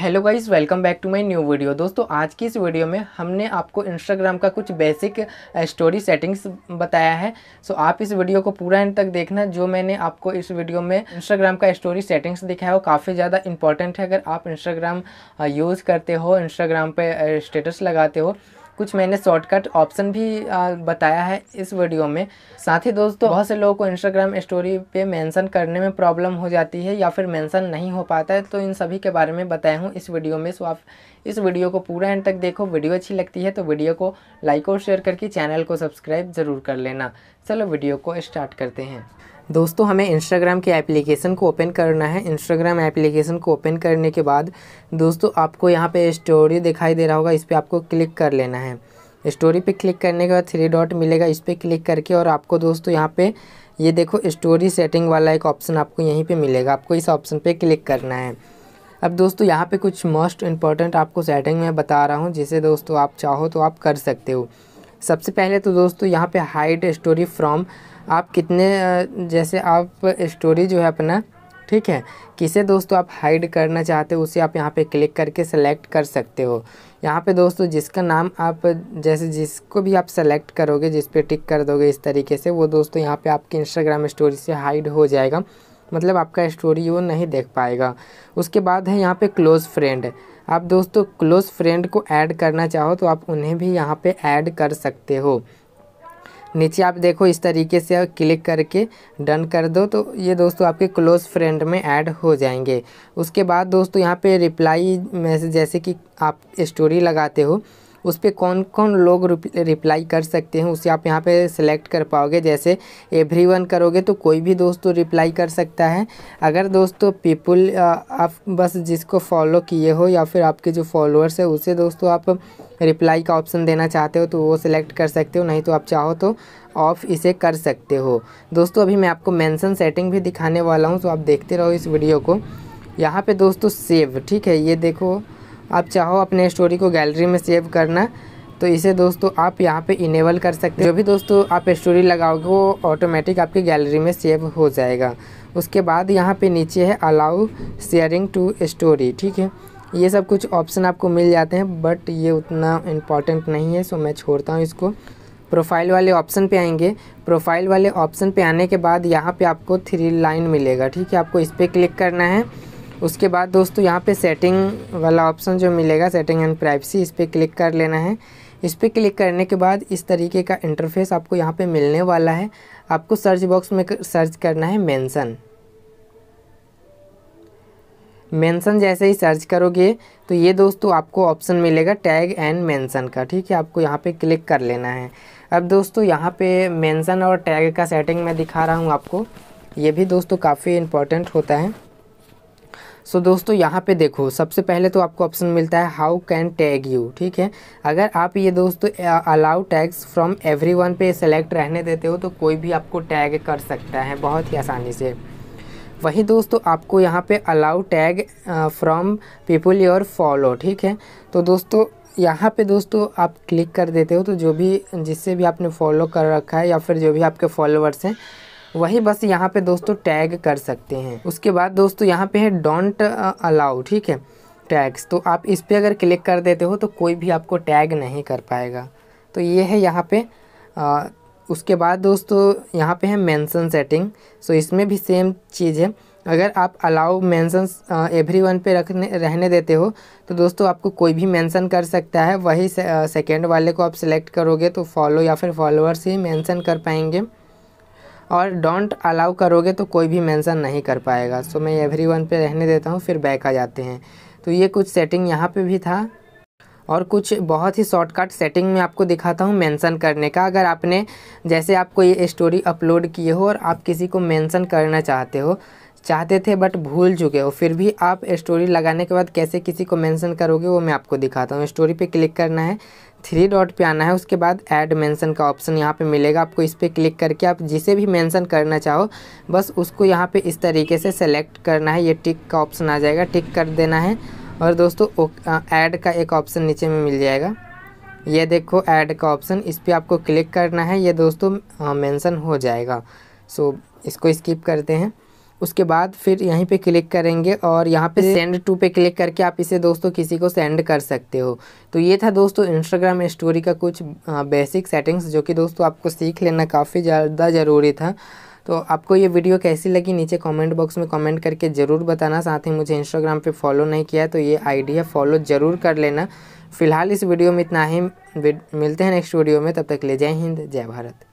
hello guys welcome back to my new video दोस्तों आज की इस वीडियो में हमने आपको इंस्टाग्राम का कुछ बेसिक स्टोरी सेटिंग्स बताया है सो आप इस वीडियो को पूरा एंड तक देखना जो मैंने आपको इस वीडियो में इंस्टाग्राम का स्टोरी सेटिंग्स दिखाया वो काफ़ी ज़्यादा इंपॉर्टेंट है अगर आप इंस्टाग्राम यूज़ करते हो इंस्टाग्राम पर स्टेटस लगाते हो कुछ मैंने शॉर्टकट ऑप्शन भी बताया है इस वीडियो में साथ ही दोस्तों बहुत से लोगों को इंस्टाग्राम स्टोरी पे मेंशन करने में प्रॉब्लम हो जाती है या फिर मेंशन नहीं हो पाता है तो इन सभी के बारे में बताया हूँ इस वीडियो में सो आप इस वीडियो को पूरा एंड तक देखो वीडियो अच्छी लगती है तो वीडियो को लाइक और शेयर करके चैनल को सब्सक्राइब ज़रूर कर लेना चलो वीडियो को स्टार्ट करते हैं दोस्तों हमें इंस्टाग्राम के एप्लीकेशन को ओपन करना है इंस्टाग्राम एप्लीकेशन को ओपन करने के बाद दोस्तों आपको यहाँ पे स्टोरी दिखाई दे रहा होगा इस पर आपको क्लिक कर लेना है स्टोरी पे क्लिक करने के बाद थ्री डॉट मिलेगा इस पर क्लिक करके और आपको दोस्तों यहाँ पे ये देखो स्टोरी सेटिंग वाला एक ऑप्शन आपको यहीं पर मिलेगा आपको इस ऑप्शन पर क्लिक करना है अब दोस्तों यहाँ पर कुछ मोस्ट इम्पॉर्टेंट आपको सेटिंग में बता रहा हूँ जिसे दोस्तों आप चाहो तो आप कर सकते हो सबसे पहले तो दोस्तों यहाँ पर हाइड स्टोरी फ्रॉम आप कितने जैसे आप स्टोरी जो है अपना ठीक है किसे दोस्तों आप हाइड करना चाहते हो उसे आप यहाँ पे क्लिक करके सेलेक्ट कर सकते हो यहाँ पे दोस्तों जिसका नाम आप जैसे जिसको भी आप सेलेक्ट करोगे जिस पे टिक कर दोगे इस तरीके से वो दोस्तों यहाँ पे आपके इंस्टाग्राम स्टोरी से हाइड हो जाएगा मतलब आपका स्टोरी वो नहीं देख पाएगा उसके बाद है यहाँ पे क्लोज़ फ्रेंड आप दोस्तों क्लोज़ फ्रेंड को ऐड करना चाहो तो आप उन्हें भी यहाँ पे ऐड कर सकते हो नीचे आप देखो इस तरीके से क्लिक करके डन कर दो तो ये दोस्तों आपके क्लोज़ फ्रेंड में ऐड हो जाएंगे उसके बाद दोस्तों यहाँ पे रिप्लाई मैसेज जैसे कि आप स्टोरी लगाते हो उस पर कौन कौन लोग रिप्लाई कर सकते हैं उसे आप यहाँ पे सिलेक्ट कर पाओगे जैसे एवरी वन करोगे तो कोई भी दोस्तों तो रिप्लाई कर सकता है अगर दोस्तों तो पीपुल आप बस जिसको फॉलो किए हो या फिर आपके जो फॉलोअर्स है उसे दोस्तों तो आप रिप्लाई का ऑप्शन देना चाहते हो तो वो सिलेक्ट कर सकते हो नहीं तो आप चाहो तो ऑफ इसे कर सकते हो दोस्तों अभी मैं आपको मेंशन सेटिंग भी दिखाने वाला हूँ तो आप देखते रहो इस वीडियो को यहाँ पे दोस्तों सेव ठीक है ये देखो आप चाहो अपने स्टोरी को गैलरी में सेव करना तो इसे दोस्तों आप यहाँ पे इनेबल कर सकते हैं जो भी दोस्तों आप स्टोरी लगाओगे वो ऑटोमेटिक आपकी गैलरी में सेव हो जाएगा उसके बाद यहाँ पे नीचे है अलाउ शेयरिंग टू स्टोरी ठीक है ये सब कुछ ऑप्शन आपको मिल जाते हैं बट ये उतना इम्पॉर्टेंट नहीं है सो मैं छोड़ता हूँ इसको प्रोफाइल वाले ऑप्शन पे आएंगे प्रोफाइल वाले ऑप्शन पे आने के बाद यहाँ पे आपको थ्री लाइन मिलेगा ठीक है आपको इस पर क्लिक करना है उसके बाद दोस्तों यहाँ पे सेटिंग वाला ऑप्शन जो मिलेगा सेटिंग एंड प्राइवेसी इस पर क्लिक कर लेना है इस पर क्लिक करने के बाद इस तरीके का इंटरफेस आपको यहाँ पे मिलने वाला है आपको सर्च बॉक्स में सर्च करना है मेंशन मेंशन जैसे ही सर्च करोगे तो ये दोस्तों आपको ऑप्शन मिलेगा टैग एंड मेंशन का ठीक है आपको यहाँ पे क्लिक कर लेना है अब दोस्तों यहाँ पे मेंशन और टैग का सेटिंग मैं दिखा रहा हूँ आपको ये भी दोस्तों काफ़ी इम्पोर्टेंट होता है सो so, दोस्तों यहाँ पे देखो सबसे पहले तो आपको ऑप्शन मिलता है हाउ कैन टैग यू ठीक है अगर आप ये दोस्तों allow tags from everyone पे सेलेक्ट रहने देते हो तो कोई भी आपको टैग कर सकता है बहुत ही आसानी से वहीं दोस्तों आपको यहाँ पे allow tag from people your follow ठीक है तो दोस्तों यहाँ पे दोस्तों आप क्लिक कर देते हो तो जो भी जिससे भी आपने फॉलो कर रखा है या फिर जो भी आपके फॉलोअर्स हैं वही बस यहाँ पे दोस्तों टैग कर सकते हैं उसके बाद दोस्तों यहाँ पे है डोंट अलाउ ठीक है टैग्स तो आप इस पर अगर क्लिक कर देते हो तो कोई भी आपको टैग नहीं कर पाएगा तो ये है यहाँ पे आ, उसके बाद दोस्तों यहाँ पे है मेंशन सेटिंग सो इसमें भी सेम चीज़ है अगर आप अलाउ मेंशन एवरी वन पे रखने रहने देते हो तो दोस्तों आपको कोई भी मेंशन कर सकता है वही सेकेंड वाले को आप सिलेक्ट करोगे तो फॉलो या फिर फॉलोअर्स ही मेंशन कर पाएंगे और डोंट अलाउ करोगे तो कोई भी मेंशन नहीं कर पाएगा सो मैं एवरी वन पर रहने देता हूँ फिर बैक आ जाते हैं तो ये कुछ सेटिंग यहाँ पे भी था और कुछ बहुत ही शॉर्टकट सेटिंग में आपको दिखाता हूँ मेंशन करने का अगर आपने जैसे आपको ये स्टोरी अपलोड किए हो और आप किसी को मेंशन करना चाहते हो चाहते थे बट भूल चुके हो फिर भी आप स्टोरी लगाने के बाद कैसे किसी को मेंशन करोगे वो मैं आपको दिखाता हूँ स्टोरी पे क्लिक करना है थ्री डॉट पे आना है उसके बाद ऐड मेंशन का ऑप्शन यहाँ पे मिलेगा आपको इस पर क्लिक करके आप जिसे भी मेंशन करना चाहो बस उसको यहाँ पे इस तरीके से सेलेक्ट करना है ये टिक का ऑप्शन आ जाएगा टिक कर देना है और दोस्तों ऐड का एक ऑप्शन नीचे में मिल जाएगा ये देखो ऐड का ऑप्शन इस पर आपको क्लिक करना है ये दोस्तों मैंसन हो जाएगा सो इसको स्किप करते हैं उसके बाद फिर यहीं पे क्लिक करेंगे और यहाँ पे सेंड टू पे क्लिक करके आप इसे दोस्तों किसी को सेंड कर सकते हो तो ये था दोस्तों इंस्टाग्राम स्टोरी का कुछ बेसिक सेटिंग्स जो कि दोस्तों आपको सीख लेना काफ़ी ज़्यादा ज़रूरी था तो आपको ये वीडियो कैसी लगी नीचे कमेंट बॉक्स में कमेंट करके ज़रूर बताना साथ ही मुझे इंस्टाग्राम पे फॉलो नहीं किया तो ये आइडिया फॉलो ज़रूर कर लेना फ़िलहाल इस वीडियो में इतना ही मिलते हैं नेक्स्ट वीडियो में तब तक ले जय हिंद जय भारत